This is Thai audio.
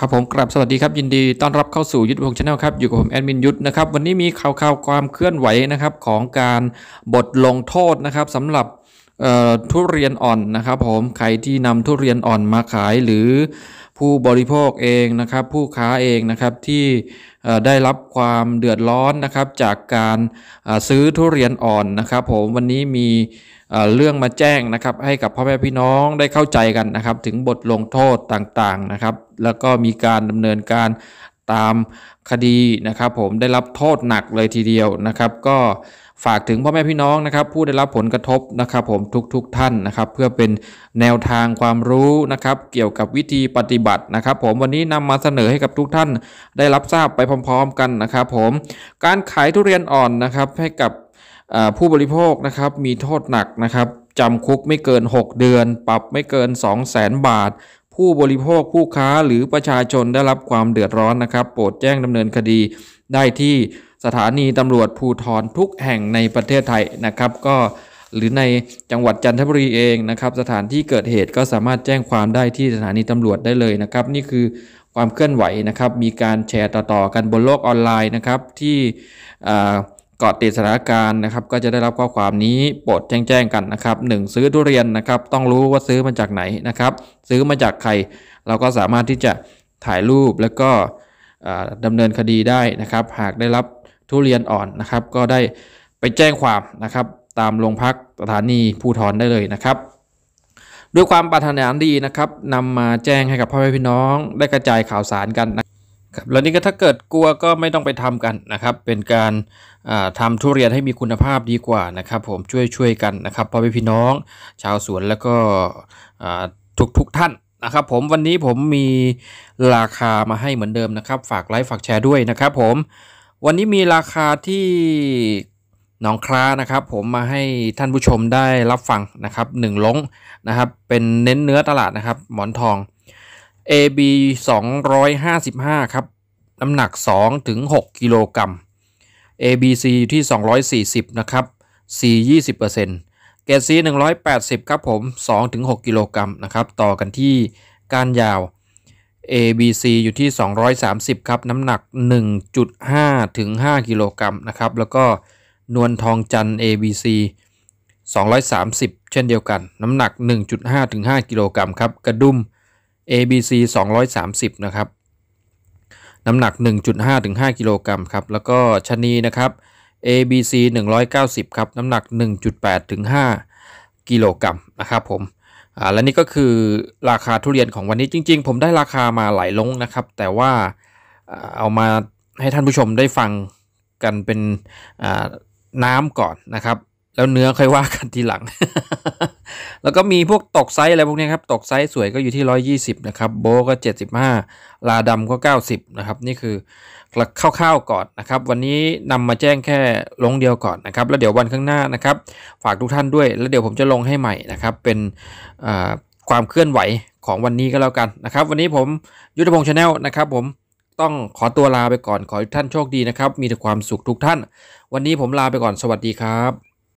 ครับผมกลับสวัสดีครับยินดีต้อนรับเข้าสู่ยุทธพงศ์ชาแนลครับอยู่กับผมแอดมินยุทธนะครับวันนี้มีข่าวข่าวความเคลื่อนไหวนะครับ ของการบทลงโทษนะครับสำหรับทุเรียนอ่อนนะครับ ผมใครที่นำทุเรียนอ่อนมาขายหรือผู้บริโภคเองนะครับ ผู้ค้าเองนะครับที่ได้รับความเดือดร้อนนะครับจากการซื้อทุเรียนอ่อนนะครับผมวันนี้มีเรื่องมาแจ้งนะครับ ให้กับพ่อแม่พี่น้องได้เข้าใจกันนะครับ ถึงบทลงโทษต่างๆนะครับ แล้วก็มีการดำเนินการตามคดีนะครับ ผมได้รับโทษหนักเลยทีเดียวนะครับ ก็ฝากถึงพ่อแม่พี่น้องนะครับ ผู้ได้รับผลกระทบนะครับ ผมทุกๆทท่านนะครับ เพื่อเป็นแนวทางความรู้นะครับ เกี่ยวกับวิธีปฏิบัตินะครับ ผมวันนี้นำมาเสนอให้กับทุกท่านได้รับทราบไปพร้อม ๆ กันนะครับผมการขายทุเรียนอ่อน นะครับ ให้กับผู้บริโภคนะครับ มีโทษหนักนะครับจำคุกไม่เกิน 6 เดือน ปรับไม่เกิน 2 0 0แสนบาท ผู้บริโภคผู้ค้าหรือประชาชนได้รับความ เดือดร้อนนะครับ โปรดแจ้งดำเนินคดี ได้ที่สถานีตำรวจภูทรทุกแห่งในประเทศไทยนะครับก็หรือในจังหวัดจันทบุรีเองนะครับ สถานที่เกิดเหตุก็สามารถแจ้งความได้ที่สถานีตำรวจได้เลยนะครับ นี่คือความเคลื่อนไหวนะครับมีการแชร์ต่อๆกันบนโลกออนไลน์นะครับที่เกาะติดสถานการณ์นะครับ ก็จะได้รับข้อความนี้โปรดแจ้งแจ้งกันนะครับหนึ่งซื้อทุเรียนนะครับ ต้องรู้ว่าซื้อมาจากไหนนะครับ ซื้อมาจากใคร เราก็สามารถที่จะถ่ายรูปแล้วก็ดำเนินคดีได้นะครับ หากได้รับทุเรียนอ่อนนะครับ ก็ได้ไปแจ้งความนะครับ ตามโรงพักสถานีภูทรได้เลยนะครับ ด้วยความปรารถนาดีนะครับนำมาแจ้งให้กับพ่อแม่พี่น้อง ได้กระจายข่าวสารกันนะครับแล้วนี่ก็ถ้าเกิดกลัวก็ไม่ต้องไปทำกันนะครับ เป็นการทำทุเรียนให้มีคุณภาพดีกว่านะครับ ผมช่วยช่วยกันนะครับพ่อ่พี่น้องชาวสวนแล้วก็ทุกทุกท่านนะครับผมวันนี้ผมมีราคามาให้เหมือนเดิมนะครับ ฝากไลค์ฝากแชร์ด้วยนะครับ ผมวันนี้มีราคาที่หนองคล้านะครับ ผมมาให้ท่านผู้ชมได้รับฟังนะครับหนึ่งล้งนะครับ เป็นเน้นเนื้อตลาดนะครับ หมอนทอง AB 255 ครับน้ำหนัก 2-6 กิโลกรัม ABC อยู่ที่ 240 นะครับ C 20%เกรด C 180 ครับผม 2-6 กิโลกรัมนะครับ ต่อกันที่ก้านยาว ABC อยู่ที่ 230 ครับ น้ำหนัก 1.5ถึง5กิโลกรัมนะครับ แล้วก็นวลทองจัน ABC 230 เช่นเดียวกัน น้ำหนัก 1.5ถึง5กิโลกรัมครับ กระดุม ABC 230 นะครับน้ำหนัก 1.5-5 กิโลกรัมครับ แล้วก็ชนีนะครับ ABC 190 ครับ น้ำหนัก 1.8 5 กิโลกรัมนะครับผม อ่า และนี่ก็คือราคาทุเรียนของวันนี้จริงๆ ผมได้ราคามาหลายลงนะครับ แต่ว่าเอามาให้ท่านผู้ชมได้ฟังกันเป็นน้ำก่อนนะครับ แล้วเนื้อค่อยว่ากันทีหลังแล้วก็มีพวกตกไซส์อะไรพวกนี้ครับตกไซส์สวยก็อยู่ที่ 120นะครับโบก็ 75 ลาดำก็90นะครับนี่คือคร่าวๆก่อนนะครับ วันนี้นำมาแจ้งแค่ลงเดียวก่อนนะครับ แล้วเดี๋ยววันข้างหน้านะครับ ฝากทุกท่านด้วยแล้วเดี๋ยวผมจะลงให้ใหม่นะครับเป็นความเคลื่อนไหวของวันนี้ก็แล้วกันนะครับ วันนี้ผมยุทธพงศ์ชาแนลนะครับ ผมต้องขอตัวลาไปก่อนขอทุกท่านโชคดีนะครับมีแต่ความสุขทุกท่าน วันนี้ผมลาไปก่อนสวัสดีครับ